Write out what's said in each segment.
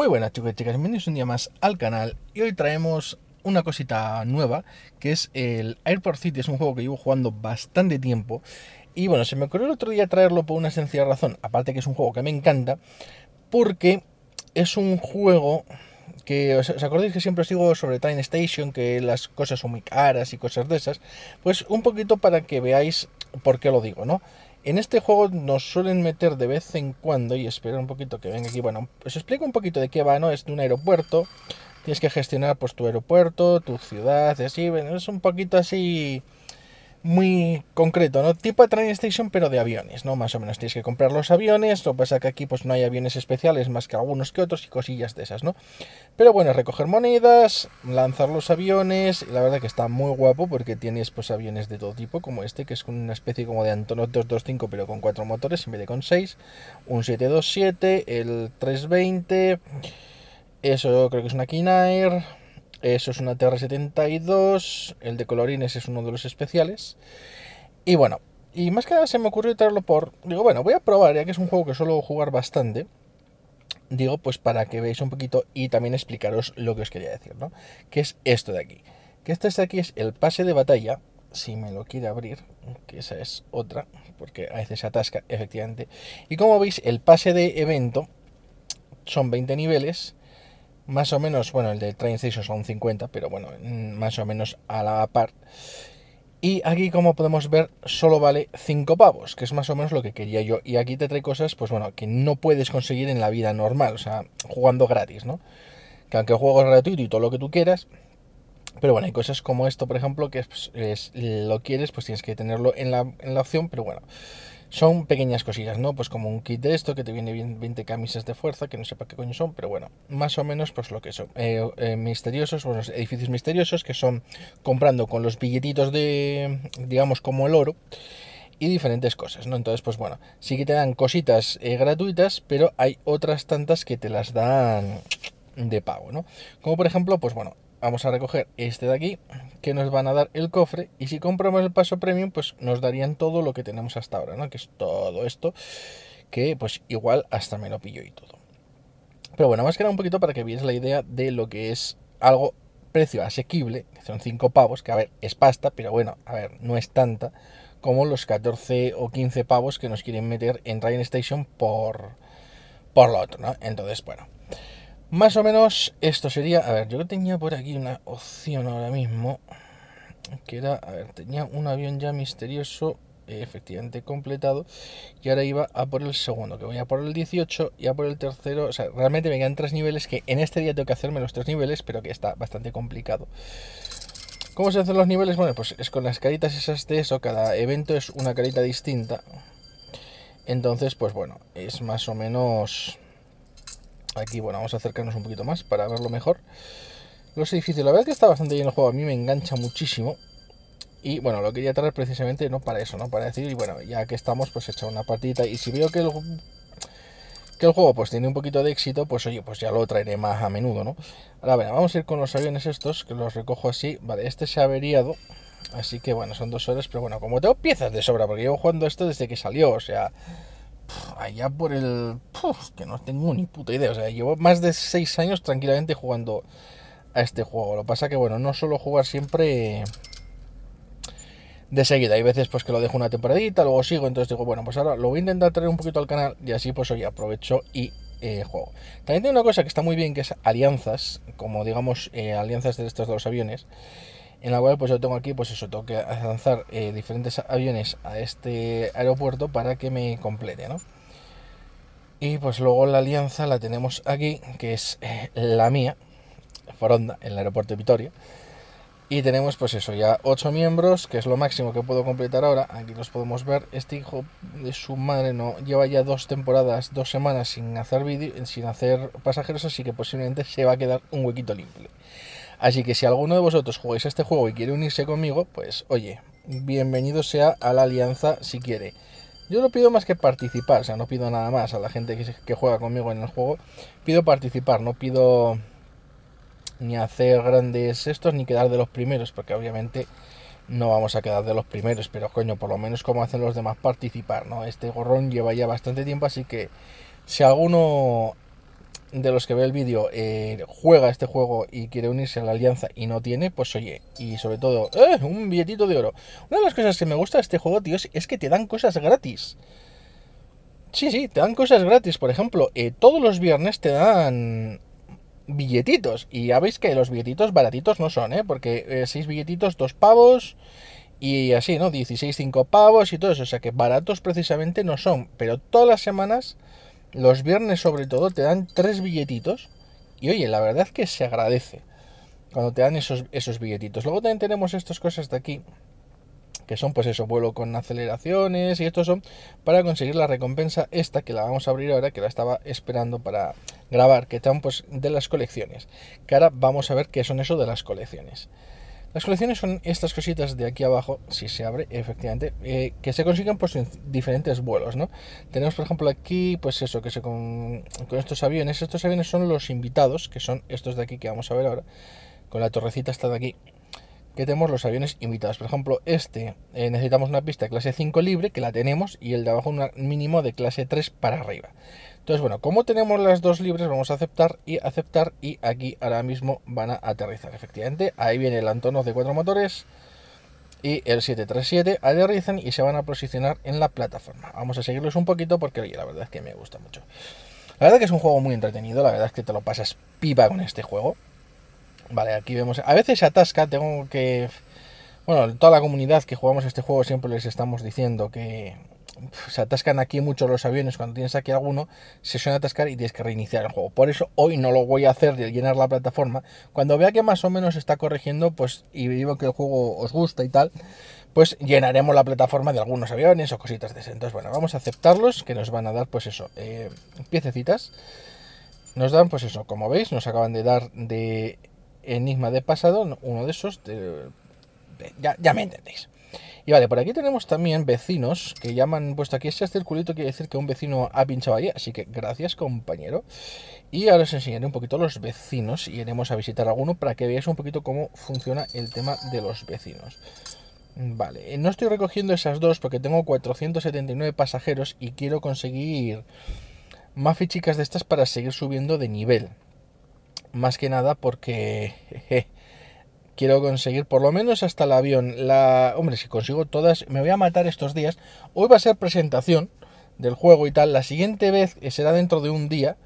Muy buenas chicos y chicas, bienvenidos un día más al canal y hoy traemos una cosita nueva que es el Airport City, es un juego que llevo jugando bastante tiempo y bueno, se me ocurrió el otro día traerlo por una sencilla razón, aparte que es un juego que me encanta, porque es un juego que os, acordáis que siempre os digo sobre Time Station, que las cosas son muy caras y cosas de esas, pues un poquito para que veáis por qué lo digo, ¿no? En este juego nos suelen meter de vez en cuando, y esperar un poquito que venga aquí, bueno, os explico un poquito de qué va, ¿no? Es de un aeropuerto, tienes que gestionar pues tu aeropuerto, tu ciudad, así, es un poquito así muy concreto, ¿no? Tipo a Train Station, pero de aviones, ¿no? Más o menos tienes que comprar los aviones, lo que pasa que aquí pues no hay aviones especiales más que algunos que otros y cosillas de esas, ¿no? Pero bueno, recoger monedas, lanzar los aviones, la verdad que está muy guapo porque tienes pues aviones de todo tipo, como este, que es una especie como de Antonov 225, pero con cuatro motores en vez de con seis, un 727, el 320, eso creo que es una Kinair eso es una TR-72, el de colorines es uno de los especiales. Y bueno, y más que nada se me ocurrió traerlo por... Digo, bueno, voy a probar, ya que es un juego que suelo jugar bastante. Digo, pues para que veáis un poquito y también explicaros lo que os quería decir, ¿no? Que es esto de aquí. Que este de aquí es el pase de batalla, si me lo quiere abrir, que esa es otra, porque a veces se atasca, efectivamente. Y como veis, el pase de evento son 20 niveles más o menos, bueno, el de Train Station son 50, pero bueno, mm, más o menos a la par. Y aquí, como podemos ver, solo vale 5 pavos, que es más o menos lo que quería yo. Y aquí te trae cosas, pues bueno, que no puedes conseguir en la vida normal, o sea, jugando gratis, ¿no? Que aunque el juego es gratuito y todo lo que tú quieras, pero bueno, hay cosas como esto, por ejemplo, que lo quieres, pues tienes que tenerlo en la, en la opción, pero bueno, son pequeñas cosillas, ¿no? Pues como un kit de esto que te viene bien 20 camisas de fuerza, que no sepa qué coño son, pero bueno, más o menos pues lo que son. Eh, eh, misteriosos, bueno, edificios misteriosos que son comprando con los billetitos de, digamos, como el oro y diferentes cosas, ¿no? Entonces, pues bueno, sí que te dan cositas eh, gratuitas, pero hay otras tantas que te las dan de pago, ¿no? Como por ejemplo, pues bueno, vamos a recoger este de aquí, que nos van a dar el cofre, y si compramos el paso premium, pues nos darían todo lo que tenemos hasta ahora, ¿no? Que es todo esto, que pues igual hasta me lo pillo y todo. Pero bueno, más que nada un poquito para que veáis la idea de lo que es algo precio asequible, son 5 pavos, que a ver, es pasta, pero bueno, a ver, no es tanta como los 14 o 15 pavos que nos quieren meter en Ryan Station por, por lo otro, ¿no? Entonces, bueno, más o menos esto sería. A ver, yo tenía por aquí una opción ahora mismo. Que era. A ver, tenía un avión ya misterioso. Efectivamente completado. Y ahora iba a por el segundo. Que voy a por el 18 y a por el tercero. O sea, realmente me quedan tres niveles. Que en este día tengo que hacerme los tres niveles. Pero que está bastante complicado. ¿Cómo se hacen los niveles? Bueno, pues es con las caritas esas de eso. Cada evento es una carita distinta. Entonces, pues bueno, es más o menos Aquí, bueno, vamos a acercarnos un poquito más para verlo mejor. Los edificios, la verdad que está bastante bien el juego, a mí me engancha muchísimo. Y bueno, lo quería traer precisamente no para eso, ¿no? Para decir, y bueno, ya que estamos, pues echar una partidita. Y si veo que el, que el juego pues tiene un poquito de éxito, pues oye, pues ya lo traeré más a menudo, ¿no? Ahora, ver, vamos a ir con los aviones estos, que los recojo así. Vale, este se ha averiado. Así que bueno, son dos horas, pero bueno, como tengo piezas de sobra, porque llevo jugando esto desde que salió, o sea, allá por el... que no tengo ni puta idea. O sea, llevo más de 6 años tranquilamente jugando a este juego. Lo pasa que, bueno, no solo jugar siempre de seguida. Hay veces pues que lo dejo una temporadita, luego sigo. Entonces digo, bueno, pues ahora lo voy a intentar traer un poquito al canal y así pues hoy aprovecho y eh, juego. También tiene una cosa que está muy bien, que es alianzas, como digamos eh, alianzas de estos dos aviones en la cual pues yo tengo aquí, pues eso, tengo que lanzar eh, diferentes aviones a este aeropuerto para que me complete, ¿no? Y pues luego la alianza la tenemos aquí, que es eh, la mía, Foronda, en el aeropuerto de Vitoria. Y tenemos pues eso, ya ocho miembros, que es lo máximo que puedo completar ahora. Aquí los podemos ver. Este hijo de su madre no lleva ya dos temporadas, dos semanas sin hacer vídeo, sin hacer pasajeros, así que posiblemente se va a quedar un huequito limpio. Así que si alguno de vosotros jugáis a este juego y quiere unirse conmigo, pues oye, bienvenido sea a la alianza si quiere. Yo no pido más que participar, o sea, no pido nada más a la gente que, juega conmigo en el juego. Pido participar, no pido ni hacer grandes estos ni quedar de los primeros, porque obviamente no vamos a quedar de los primeros, pero coño, por lo menos como hacen los demás participar, ¿no? Este gorrón lleva ya bastante tiempo, así que si alguno de los que ve el vídeo eh, juega este juego y quiere unirse a la alianza y no tiene, pues oye, y sobre todo, ¡eh! Un billetito de oro. Una de las cosas que me gusta de este juego, tío, es que te dan cosas gratis. Sí, sí, te dan cosas gratis. Por ejemplo, eh, todos los viernes te dan billetitos. Y ya veis que los billetitos baratitos no son, ¿eh? Porque 6 billetitos, 2 pavos y así, ¿no? 16, 5 pavos y todo eso. O sea que baratos precisamente no son. Pero todas las semanas los viernes sobre todo te dan tres billetitos. Y oye, la verdad que se agradece cuando te dan esos, esos billetitos. Luego también tenemos estas cosas de aquí, que son pues eso, vuelo con aceleraciones y estos son para conseguir la recompensa esta que la vamos a abrir ahora, que la estaba esperando para grabar, que están pues de las colecciones. Que ahora vamos a ver qué son eso de las colecciones. Las colecciones son estas cositas de aquí abajo, si se abre, efectivamente, eh, que se consiguen pues en diferentes vuelos, ¿no? Tenemos, por ejemplo, aquí, pues eso, que se con, estos aviones, estos aviones son los invitados, que son estos de aquí que vamos a ver ahora, con la torrecita esta de aquí, que tenemos los aviones invitados. Por ejemplo, este eh, necesitamos una pista de clase 5 libre, que la tenemos, y el de abajo un mínimo de clase 3 para arriba. Entonces, bueno, como tenemos las dos libres, vamos a aceptar y aceptar y aquí ahora mismo van a aterrizar. Efectivamente, ahí viene el Antonov de cuatro motores y el 737 aterrizan y se van a posicionar en la plataforma. Vamos a seguirlos un poquito porque oye, la verdad es que me gusta mucho. La verdad es que es un juego muy entretenido, la verdad es que te lo pasas pipa con este juego. Vale, aquí vemos, a veces se atasca, tengo que... Bueno, toda la comunidad que jugamos este juego siempre les estamos diciendo que, se atascan aquí mucho los aviones, cuando tienes aquí alguno, se suelen atascar y tienes que reiniciar el juego. Por eso hoy no lo voy a hacer de llenar la plataforma. Cuando vea que más o menos está corrigiendo, pues, y digo que el juego os gusta y tal, pues llenaremos la plataforma de algunos aviones o cositas de ese. Entonces, bueno, vamos a aceptarlos, que nos van a dar, pues eso, eh, piececitas. Nos dan, pues eso, como veis, nos acaban de dar de Enigma de pasado, uno de esos, ya, ya me entendéis. Y vale, por aquí tenemos también vecinos que llaman me puesto aquí este circulito, quiere decir que un vecino ha pinchado ahí, así que gracias compañero. Y ahora os enseñaré un poquito los vecinos y iremos a visitar alguno para que veáis un poquito cómo funciona el tema de los vecinos. Vale, eh, no estoy recogiendo esas dos porque tengo 479 pasajeros y quiero conseguir más fichicas de estas para seguir subiendo de nivel. Más que nada porque... Jeje, Quiero conseguir por lo menos hasta el avión. La... Hombre, si consigo todas, me voy a matar estos días. Hoy va a ser presentación del juego y tal. La siguiente vez eh, será dentro de un día,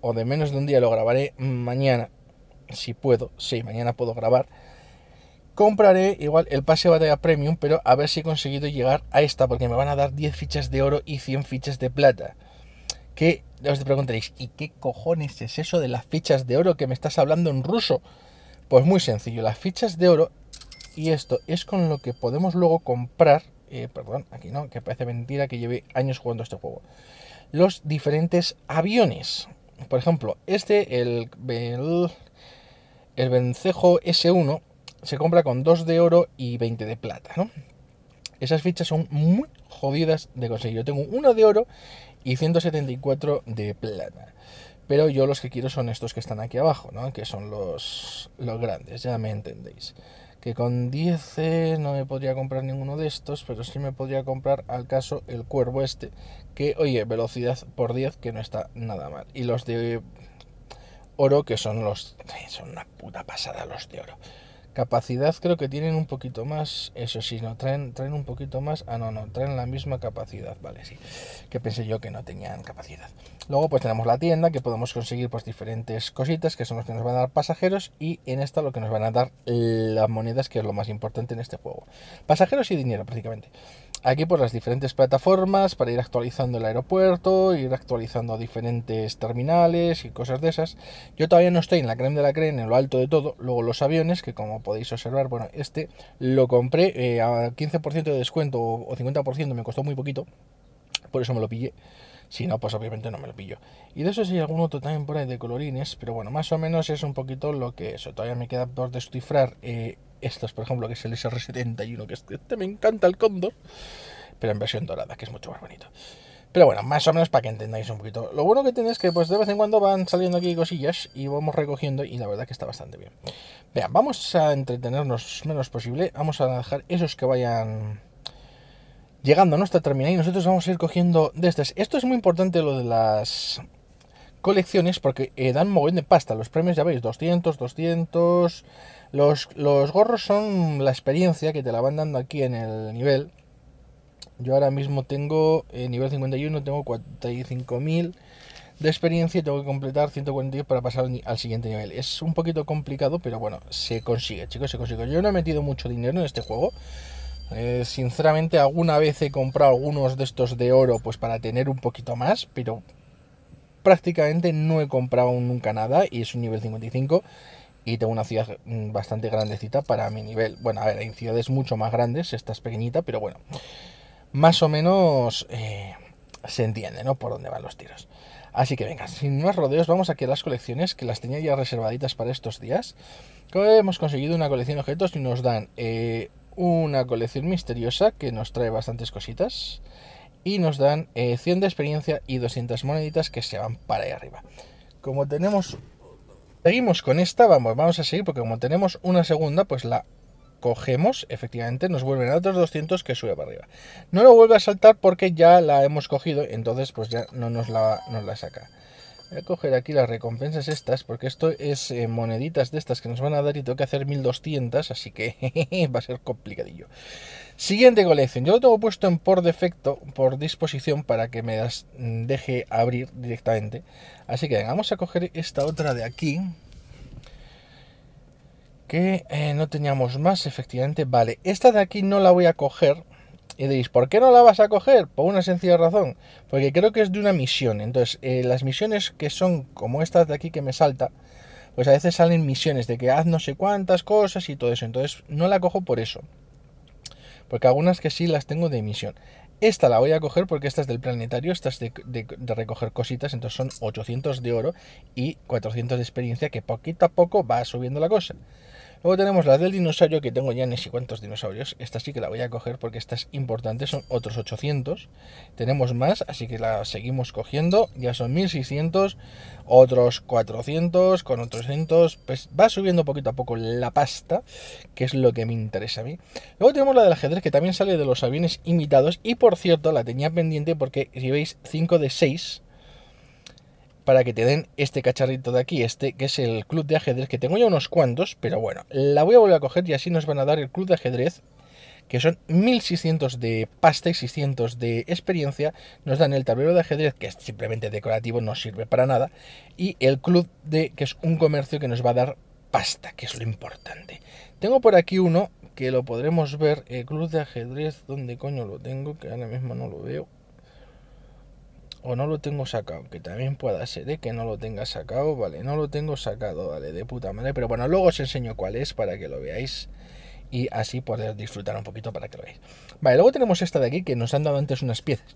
o de menos de un día, lo grabaré mañana. Si puedo, sí, mañana puedo grabar. Compraré igual el pase de batalla premium, pero a ver si he conseguido llegar a esta, porque me van a dar 10 fichas de oro y 100 fichas de plata. Que os preguntaréis, ¿y qué cojones es eso de las fichas de oro que me estás hablando en ruso? Pues muy sencillo, las fichas de oro y esto es con lo que podemos luego comprar, eh, perdón, aquí no, que parece mentira que lleve años jugando este juego, los diferentes aviones. Por ejemplo, este, el, el, vencejo S1, se compra con 2 de oro y 20 de plata, ¿no? Esas fichas son muy jodidas de conseguir. Yo tengo 1 de oro y 174 de plata. Pero yo los que quiero son estos que están aquí abajo, ¿no? Que son los, los grandes, ya me entendéis. Que con 10 no me podría comprar ninguno de estos, pero sí me podría comprar al caso el cuervo este. Que, oye, velocidad por 10, que no está nada mal. Y los de oro, que son los... Son una puta pasada los de oro. Capacidad creo que tienen un poquito más, eso sí, no traen, traen un poquito más, ah no, no, traen la misma capacidad, vale, sí, que pensé yo que no tenían capacidad. Luego pues tenemos la tienda que podemos conseguir pues diferentes cositas que son los que nos van a dar pasajeros y en esta lo que nos van a dar las monedas que es lo más importante en este juego. Pasajeros y dinero prácticamente aquí por pues, las diferentes plataformas para ir actualizando el aeropuerto, ir actualizando diferentes terminales y cosas de esas. Yo todavía no estoy en la creme de la creme, en lo alto de todo. Luego los aviones, que como podéis observar, bueno, este lo compré eh, a 15% de descuento o 50%, me costó muy poquito, por eso me lo pillé. Si no, pues obviamente no me lo pillo. Y de eso sí, algún otro también por ahí de colorines, pero bueno, más o menos es un poquito lo que eso. Todavía me queda por descifrar eh, estos, por ejemplo, que es el SR71, que este, este me encanta el cóndor, pero en versión dorada, que es mucho más bonito. Pero bueno, más o menos para que entendáis un poquito. Lo bueno que tiene es que pues de vez en cuando van saliendo aquí cosillas y vamos recogiendo y la verdad que está bastante bien. Vean, vamos a entretenernos menos posible. Vamos a dejar esos que vayan llegando a nuestra terminal y nosotros vamos a ir cogiendo de estas. Esto es muy importante lo de las colecciones porque eh, dan muy bien de pasta. Los premios ya veis, 200, 200... Los, los gorros son la experiencia que te la van dando aquí en el nivel. Yo ahora mismo tengo, eh, nivel 51, tengo 45.000 de experiencia y tengo que completar 142 para pasar al siguiente nivel. Es un poquito complicado, pero bueno, se consigue, chicos, se consigue. Yo no he metido mucho dinero en este juego. Eh, sinceramente, alguna vez he comprado algunos de estos de oro, pues para tener un poquito más, pero prácticamente no he comprado nunca nada y es un nivel 55 y tengo una ciudad mm, bastante grandecita para mi nivel. Bueno, a ver, hay ciudades mucho más grandes, esta es pequeñita, pero bueno, más o menos eh, se entiende, ¿no? Por dónde van los tiros. Así que venga, sin más rodeos, vamos aquí a las colecciones que las tenía ya reservaditas para estos días. Hemos conseguido una colección de objetos y nos dan eh, una colección misteriosa que nos trae bastantes cositas y nos dan 100 eh, de experiencia y 200 moneditas que se van para allá arriba. Como tenemos... Seguimos con esta, vamos, vamos a seguir porque como tenemos una segunda, pues la cogemos, efectivamente, nos vuelven a otros 200 que sube para arriba. No lo vuelve a saltar porque ya la hemos cogido, entonces pues ya no nos la, nos la saca. Voy a coger aquí las recompensas estas, porque esto es eh, moneditas de estas que nos van a dar y tengo que hacer 1200, así que va a ser complicadillo. Siguiente colección, yo lo tengo puesto en por defecto, por disposición, para que me mm, deje abrir directamente. Así que venga, vamos a coger esta otra de aquí, que eh, no teníamos más, efectivamente. Vale, esta de aquí no la voy a coger y diréis, ¿por qué no la vas a coger? Por una sencilla razón, porque creo que es de una misión. Entonces, eh, las misiones que son como estas de aquí que me salta, pues a veces salen misiones de que haz no sé cuántas cosas y todo eso. Entonces, no la cojo por eso. Porque algunas que sí las tengo de misión. Esta la voy a coger porque esta es del planetario, esta es de, de, recoger cositas, entonces son 800 de oro y 400 de experiencia que poquito a poco va subiendo la cosa. Luego tenemos la del dinosaurio, que tengo ya ni si cuántos dinosaurios. Esta sí que la voy a coger porque esta es importante, son otros 800. Tenemos más, así que la seguimos cogiendo. Ya son 1600, otros 400, con otros 300. Pues va subiendo poquito a poco la pasta, que es lo que me interesa a mí. Luego tenemos la del ajedrez, que también sale de los aviones imitados. Y por cierto, la tenía pendiente porque si veis 5 de 6 para que te den este cacharrito de aquí, este, que es el club de ajedrez, que tengo ya unos cuantos, pero bueno, la voy a volver a coger y así nos van a dar el club de ajedrez, que son 1600 de pasta y 600 de experiencia, nos dan el tablero de ajedrez, que es simplemente decorativo, no sirve para nada, y el club de, que es un comercio que nos va a dar pasta, que es lo importante. Tengo por aquí uno que lo podremos ver, el club de ajedrez, ¿dónde coño lo tengo? Que ahora mismo no lo veo o no lo tengo sacado, que también pueda ser, de que no lo tenga sacado, vale, no lo tengo sacado, vale, de puta madre, pero bueno, luego os enseño cuál es para que lo veáis y así poder disfrutar un poquito para que lo veáis. Vale, luego tenemos esta de aquí que nos han dado antes unas piezas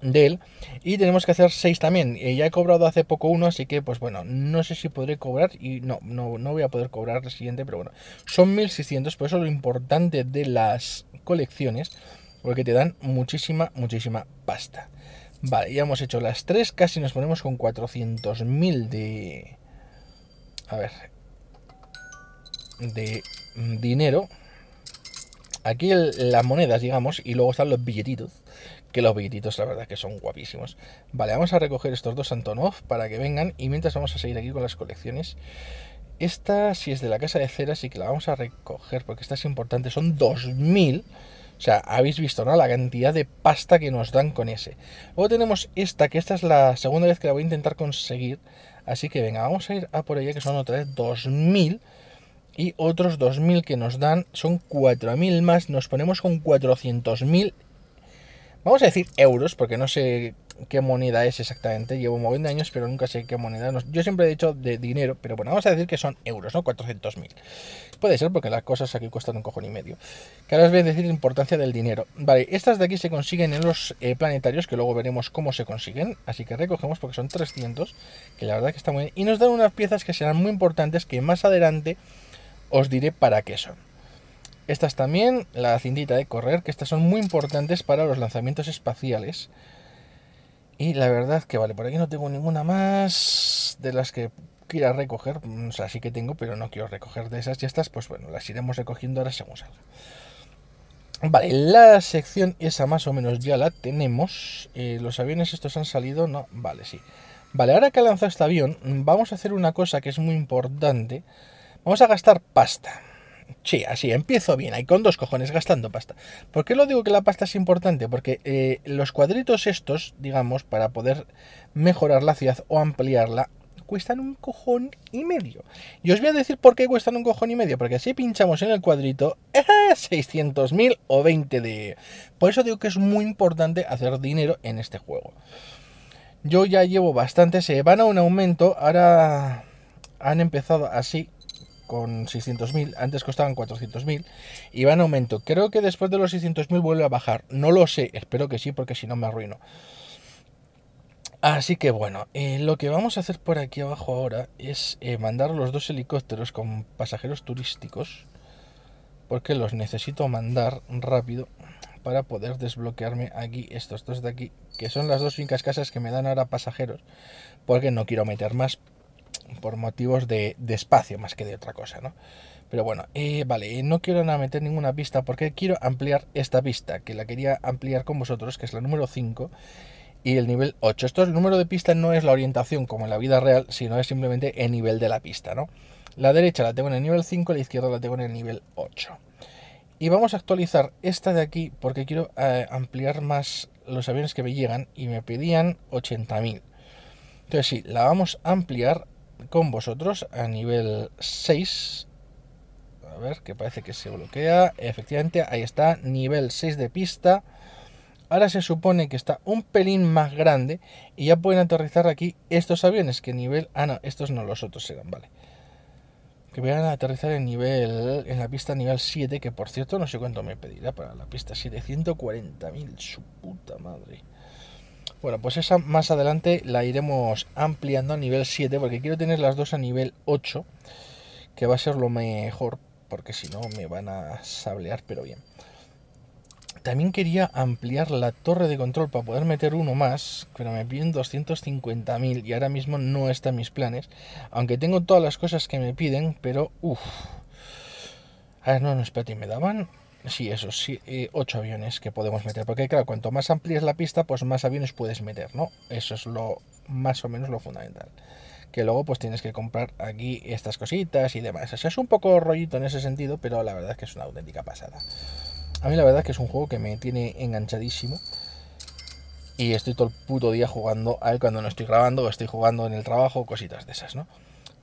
de él y tenemos que hacer seis también eh, ya he cobrado hace poco uno así que pues bueno no sé si podré cobrar y no no, voy a poder cobrar el siguiente pero bueno son 1600 por eso lo importante de las colecciones porque te dan muchísima muchísima pasta Vale, ya hemos hecho las tres, casi nos ponemos con 400.000 de... A ver... De mm, dinero. Aquí las monedas, digamos, y luego están los billetitos. Que los billetitos, la verdad, que son guapísimos. Vale, vamos a recoger estos dos Antonov para que vengan. Y mientras vamos a seguir aquí con las colecciones. Esta, si es de la casa de cera, sí que la vamos a recoger porque esta es importante. Son 2000. O sea, habéis visto, ¿no? La cantidad de pasta que nos dan con ese. Luego tenemos esta, que esta es la segunda vez que la voy a intentar conseguir. Así que venga, vamos a ir a por ella, que son otra vez 2000. Y otros 2000 que nos dan son 4000 más. Nos ponemos con 400.000 Vamos a decir euros, porque no sé qué moneda es exactamente. Llevo un montón de años, pero nunca sé qué moneda. yo siempre he dicho de dinero, pero bueno, vamos a decir que son euros, ¿no? 400.000. Puede ser porque las cosas aquí cuestan un cojón y medio. Que ahora os voy a decir la importancia del dinero. Vale, estas de aquí se consiguen en los eh, planetarios, que luego veremos cómo se consiguen. Así que recogemos porque son 300, que la verdad que está muy bien. Y nos dan unas piezas que serán muy importantes, que más adelante os diré para qué son. Estas también, la cintita de correr, que estas son muy importantes para los lanzamientos espaciales. Y la verdad que vale, por aquí no tengo ninguna más de las que quiera recoger. Mm, o sea, sí que tengo, pero no quiero recoger de esas y estas, pues bueno, las iremos recogiendo ahora según salga. Vale, la sección esa más o menos ya la tenemos. Eh, los aviones estos han salido, no, vale, sí. Vale, ahora que ha lanzado este avión, mm, vamos a hacer una cosa que es muy importante. Vamos a gastar pasta. Sí, así, empiezo bien, ahí con dos cojones gastando pasta. ¿Por qué lo digo que la pasta es importante? Porque eh, los cuadritos estos, digamos, para poder mejorar la ciudad o ampliarla, cuestan un cojón y medio. Y os voy a decir por qué cuestan un cojón y medio, porque si pinchamos en el cuadrito, eh, 600.000 o 20 de... Por eso digo que es muy importante hacer dinero en este juego. Yo ya llevo bastante, se van a un aumento, ahora han empezado así, con 600.000, antes costaban 400.000 y va en aumento. Creo que después de los 600.000 vuelve a bajar, no lo sé, espero que sí porque si no me arruino. Así que bueno, eh, lo que vamos a hacer por aquí abajo ahora es eh, mandar los dos helicópteros con pasajeros turísticos porque los necesito mandar rápido para poder desbloquearme aquí estos dos de aquí, que son las dos fincas casas que me dan ahora pasajeros, porque no quiero meter más por motivos de, de espacio más que de otra cosa, ¿no? Pero bueno, eh, vale, eh, no quiero nada meter ninguna pista porque quiero ampliar esta pista, que la quería ampliar con vosotros, que es la número 5 y el nivel 8. Esto es el número de pista no es la orientación como en la vida real, sino es simplemente el nivel de la pista, ¿no? La derecha la tengo en el nivel 5, la izquierda la tengo en el nivel 8. Y vamos a actualizar esta de aquí porque quiero eh, ampliar más los aviones que me llegan y me pedían 80.000. Entonces sí, la vamos a ampliar con vosotros a nivel 6. A ver, que parece que se bloquea. Efectivamente, ahí está, nivel 6 de pista. Ahora se supone que está un pelín más grande y ya pueden aterrizar aquí estos aviones. Que nivel... Ah, no, estos no, los otros serán, vale. Que vayan a aterrizar en nivel... En la pista nivel 7, que por cierto no sé cuánto me pedirá para la pista 7. 140.000, su puta madre. Bueno, pues esa más adelante la iremos ampliando a nivel 7, porque quiero tener las dos a nivel 8, que va a ser lo mejor, porque si no me van a sablear, pero bien. También quería ampliar la torre de control para poder meter uno más, pero me piden 250.000 y ahora mismo no está en mis planes. Aunque tengo todas las cosas que me piden, pero uff. A ver, no, no, espérate, me daban Sí, eso, sí, eh, ocho aviones que podemos meter. Porque claro, cuanto más amplíes la pista, pues más aviones puedes meter, ¿no? Eso es lo más o menos lo fundamental. Que luego pues tienes que comprar aquí estas cositas y demás. O sea, es un poco rollito en ese sentido, pero la verdad es que es una auténtica pasada. A mí la verdad es que es un juego que me tiene enganchadísimo. Y estoy todo el puto día jugando a él cuando no estoy grabando o estoy jugando en el trabajo, cositas de esas, ¿no?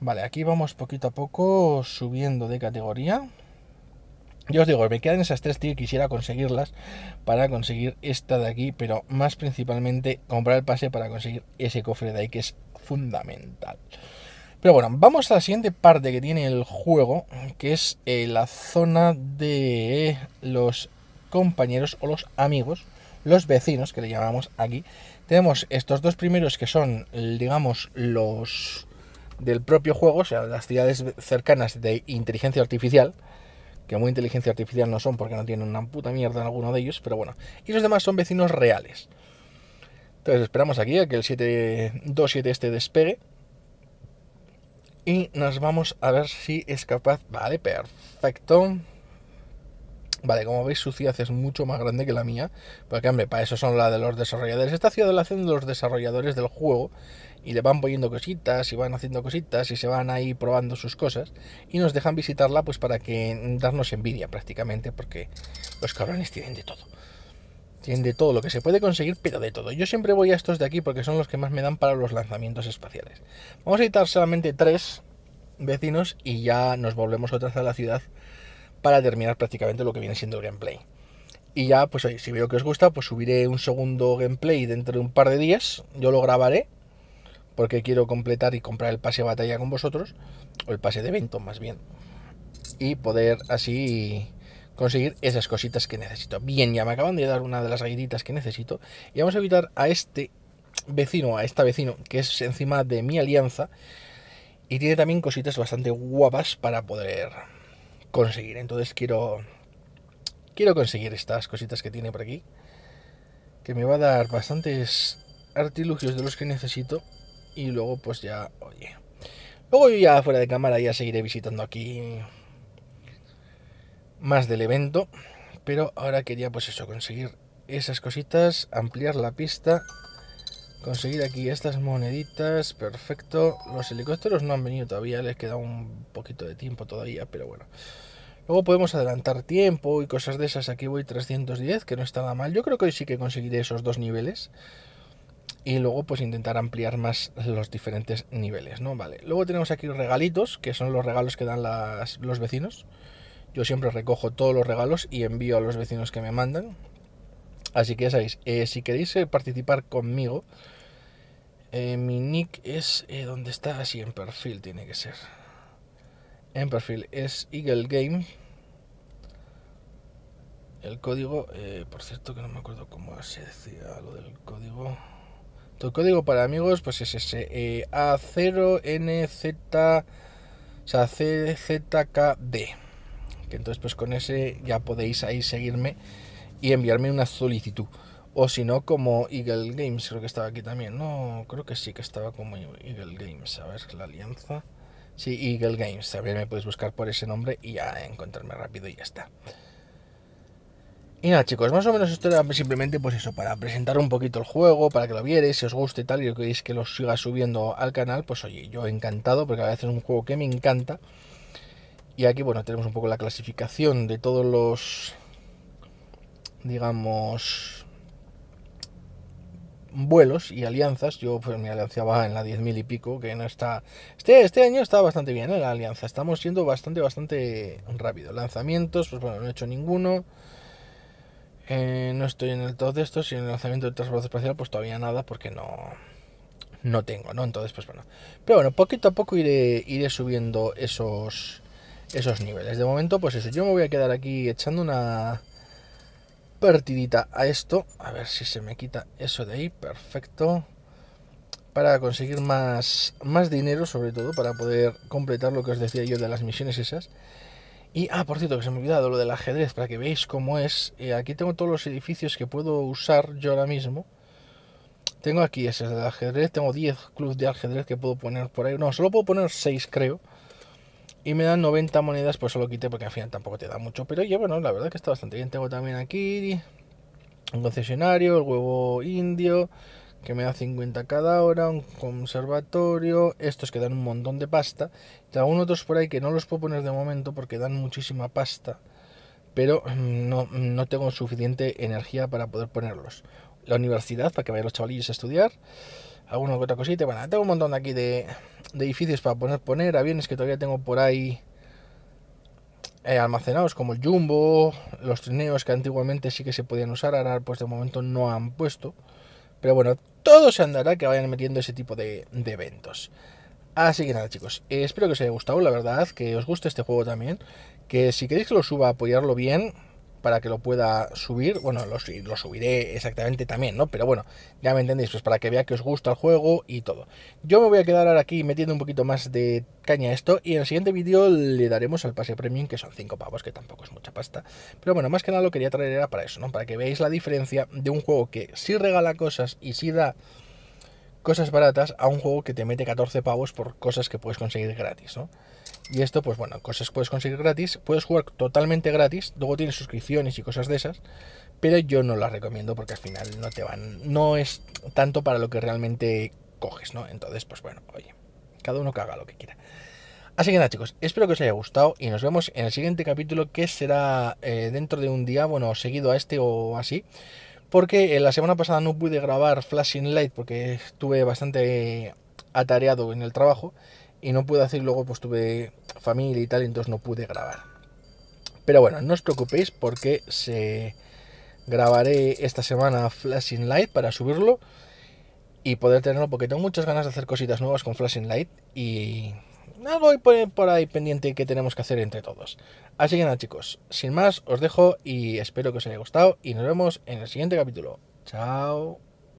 Vale, aquí vamos poquito a poco subiendo de categoría. Yo os digo, me quedan esas tres, tío, y quisiera conseguirlas para conseguir esta de aquí, pero más principalmente comprar el pase para conseguir ese cofre de ahí que es fundamental. Pero bueno, vamos a la siguiente parte que tiene el juego, que es eh, la zona de los compañeros o los amigos, los vecinos que le llamamos aquí. Tenemos estos dos primeros que son, digamos, los del propio juego, o sea, las ciudades cercanas de inteligencia artificial, que muy inteligencia artificial no son porque no tienen una puta mierda en alguno de ellos, pero bueno. Y los demás son vecinos reales. Entonces esperamos aquí a que el 727 este despegue. Y nos vamos a ver si es capaz. Vale, perfecto. Vale, como veis, su ciudad es mucho más grande que la mía. Porque, hombre, para eso son la de los desarrolladores. Esta ciudad la hacen los desarrolladores del juego y le van poniendo cositas y van haciendo cositas y se van ahí probando sus cosas y nos dejan visitarla pues para que darnos envidia prácticamente porque los cabrones tienen de todo. Tienen de todo lo que se puede conseguir, pero de todo. Yo siempre voy a estos de aquí porque son los que más me dan para los lanzamientos espaciales. Vamos a editar solamente tres vecinos y ya nos volvemos otra vez a la ciudad para terminar prácticamente lo que viene siendo el gameplay. Y ya, pues si veo que os gusta, pues subiré un segundo gameplay dentro de un par de días. Yo lo grabaré porque quiero completar y comprar el pase de batalla con vosotros, o el pase de evento más bien, y poder así conseguir esas cositas que necesito. Bien, ya me acaban de dar una de las galletitas que necesito, y vamos a evitar a este vecino, a esta vecino, que es encima de mi alianza, y tiene también cositas bastante guapas para poder conseguir. Entonces quiero quiero conseguir estas cositas que tiene por aquí, que me va a dar bastantes artilugios de los que necesito y luego pues ya, oye. Luego yo ya fuera de cámara ya seguiré visitando aquí más del evento, pero ahora quería pues eso, conseguir esas cositas, ampliar la pista, conseguir aquí estas moneditas, perfecto. Los helicópteros no han venido todavía, les queda un poquito de tiempo todavía, pero bueno. Luego podemos adelantar tiempo y cosas de esas. Aquí voy 310, que no está mal. Yo creo que hoy sí que conseguiré esos dos niveles y luego pues intentar ampliar más los diferentes niveles, ¿no? Vale, luego tenemos aquí los regalitos, que son los regalos que dan las, los vecinos. Yo siempre recojo todos los regalos y envío a los vecinos que me mandan. Así que ya sabéis, eh, si queréis eh, participar conmigo, eh, mi nick es ¿dónde está, así en perfil tiene que ser. En perfil es Eagle Game. El código, por cierto que no me acuerdo cómo se decía lo del código. Tu código para amigos, pues es ese. Eh, A0NZ. Que entonces, pues con ese ya podéis ahí seguirme y enviarme una solicitud. O si no, como Eagle Games, creo que estaba aquí también. No, creo que sí que estaba como Eagle Games. A ver, la alianza. Sí, Eagle Games. también me podéis buscar por ese nombre y ya encontrarme rápido y ya está. Y chicos, más o menos esto era simplemente pues eso, para presentar un poquito el juego, para que lo vierais, si os guste y tal, y queréis que lo siga subiendo al canal, pues oye, yo encantado, porque a veces es un juego que me encanta. Y aquí, bueno, tenemos un poco la clasificación de todos los, digamos, vuelos y alianzas. Yo, pues, mi alianza va en la 10.000 y pico, que no está... Este, este año está bastante bien, ¿eh? La alianza. Estamos siendo bastante, bastante rápido. Lanzamientos, pues bueno, no he hecho ninguno. Eh, no estoy en el todo de esto, Y en el lanzamiento del transporte espacial, pues todavía nada, porque no, no tengo, ¿no? Entonces, pues bueno. Pero bueno, poquito a poco iré, iré subiendo esos, esos niveles. De momento, pues eso, yo me voy a quedar aquí echando una partidita a esto. A ver si se me quita eso de ahí, perfecto. Para conseguir más, más dinero, sobre todo, para poder completar lo que os decía yo de las misiones esas. Y, ah, por cierto, que se me ha olvidado lo del ajedrez, para que veáis cómo es. Eh, aquí tengo todos los edificios que puedo usar yo ahora mismo. Tengo aquí ese del ajedrez, tengo 10 clubes de ajedrez que puedo poner por ahí. No, solo puedo poner 6, creo. Y me dan 90 monedas, pues solo quité porque al final tampoco te da mucho. Pero ya, bueno, la verdad que está bastante bien. Tengo también aquí un concesionario, el huevo indio, que me da 50 cada hora, un conservatorio, estos que dan un montón de pasta, y aún otros por ahí que no los puedo poner de momento porque dan muchísima pasta, pero mm, mm, no, tengo suficiente energía para poder ponerlos. La universidad, para que vayan los chavalillos a estudiar, alguna otra cosita, bueno, tengo un montón de aquí de, edificios para poner, poner, aviones que todavía tengo por ahí eh, almacenados como el Jumbo, los trineos que antiguamente sí que se podían usar, ahora pues de momento no han puesto. Pero bueno, todo se andará que vayan metiendo ese tipo de, eventos. Así que nada chicos, espero que os haya gustado, la verdad, que os guste este juego también, que si queréis que lo suba, a apoyarlo bien, para que lo pueda subir. Bueno, lo, subiré exactamente también, ¿no? Pero bueno, ya me entendéis, pues para que vea que os gusta el juego y todo. Yo me voy a quedar ahora aquí metiendo un poquito más de caña a esto y en el siguiente vídeo le daremos al pase premium, que son 5 pavos, que tampoco es mucha pasta. Pero bueno, más que nada lo quería traer era para eso, ¿no? Para que veáis la diferencia de un juego que sí regala cosas y sí da cosas baratas a un juego que te mete 14 pavos por cosas que puedes conseguir gratis, ¿no? Y esto, pues bueno, cosas puedes conseguir gratis, puedes jugar totalmente gratis, luego tienes suscripciones y cosas de esas, pero yo no las recomiendo porque al final no te van, no es tanto para lo que realmente coges, ¿no? Entonces, pues bueno, oye, cada uno haga lo que quiera. Así que nada chicos, espero que os haya gustado y nos vemos en el siguiente capítulo que será eh, dentro de un día, bueno, seguido a este o así, porque eh, la semana pasada no pude grabar Flashing Light porque estuve bastante atareado en el trabajo y no pude hacer, luego pues tuve familia y tal, entonces no pude grabar. Pero bueno, no os preocupéis porque se grabaré esta semana Flashing Light para subirlo y poder tenerlo porque tengo muchas ganas de hacer cositas nuevas con Flashing Light y algo por ahí pendiente que tenemos que hacer entre todos. Así que nada chicos, sin más os dejo y espero que os haya gustado y nos vemos en el siguiente capítulo. Chao.